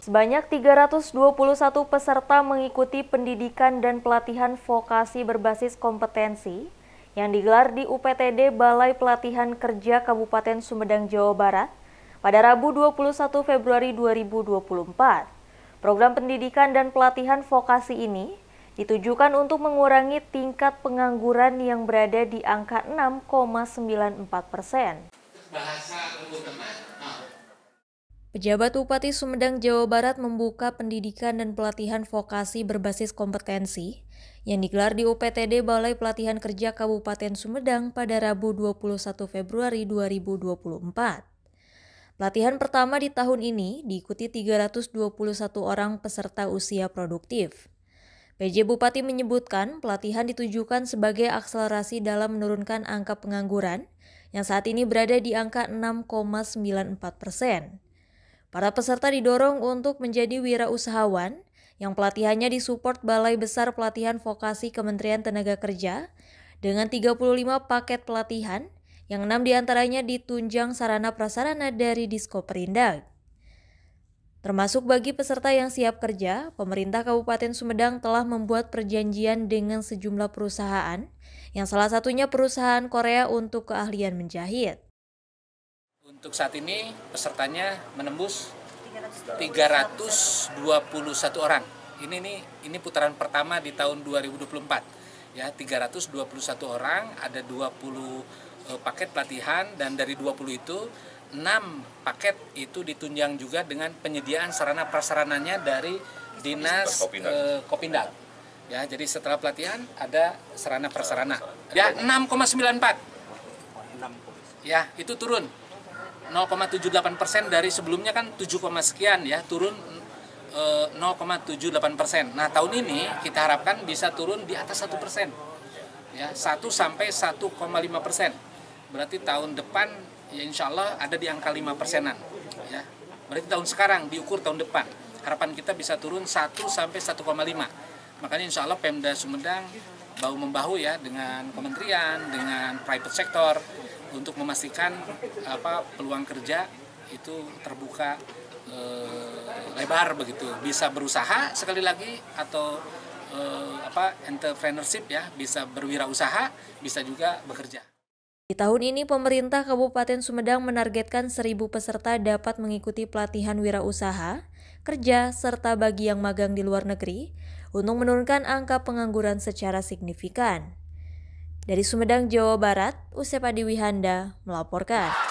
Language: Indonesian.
Sebanyak 321 peserta mengikuti pendidikan dan pelatihan vokasi berbasis kompetensi yang digelar di UPTD Balai Pelatihan Kerja Kabupaten Sumedang, Jawa Barat pada Rabu 21 Februari 2024. Program pendidikan dan pelatihan vokasi ini ditujukan untuk mengurangi tingkat pengangguran yang berada di angka 6,94 persen. Bahasa Pejabat Bupati Sumedang, Jawa Barat membuka pendidikan dan pelatihan vokasi berbasis kompetensi yang digelar di UPTD Balai Pelatihan Kerja Kabupaten Sumedang pada Rabu 21 Februari 2024. Pelatihan pertama di tahun ini diikuti 321 orang peserta usia produktif. PJ Bupati menyebutkan pelatihan ditujukan sebagai akselerasi dalam menurunkan angka pengangguran yang saat ini berada di angka 6,94 persen. Para peserta didorong untuk menjadi wirausahawan yang pelatihannya disupport Balai Besar Pelatihan Vokasi Kementerian Tenaga Kerja dengan 35 paket pelatihan yang enam diantaranya ditunjang sarana-prasarana dari Perindag. Termasuk bagi peserta yang siap kerja, pemerintah Kabupaten Sumedang telah membuat perjanjian dengan sejumlah perusahaan, yang salah satunya perusahaan Korea untuk keahlian menjahit. Untuk saat ini pesertanya menembus 321 orang. Ini nih ini putaran pertama di tahun 2024. Ya, 321 orang, ada 20 eh, paket pelatihan dan dari 20 itu 6 paket itu ditunjang juga dengan penyediaan sarana prasarananya dari Dinas eh, Kopindag. Ya, jadi setelah pelatihan ada sarana prasarana. Ya, 6,94. Ya, itu turun 0,78 persen dari sebelumnya kan 7, sekian ya turun 0,78 eh, persen. Nah tahun ini kita harapkan bisa turun di atas satu persen, ya 1 sampai 1,5 persen. Berarti tahun depan ya insya Allah ada di angka 5 persenan, ya. Berarti tahun sekarang diukur tahun depan harapan kita bisa turun 1 sampai 1,5. Makanya insya Allah Pemda Sumedang bahu membahu ya dengan kementerian, dengan private sector untuk memastikan apa peluang kerja itu terbuka e, lebar begitu bisa berusaha sekali lagi atau e, apa entrepreneurship ya bisa berwirausaha bisa juga bekerja di tahun ini, pemerintah Kabupaten Sumedang menargetkan 1.000 peserta dapat mengikuti pelatihan wirausaha, kerja, serta bagi yang magang di luar negeri untuk menurunkan angka pengangguran secara signifikan. Dari Sumedang, Jawa Barat, Usepa Diwihanda Wihanda melaporkan.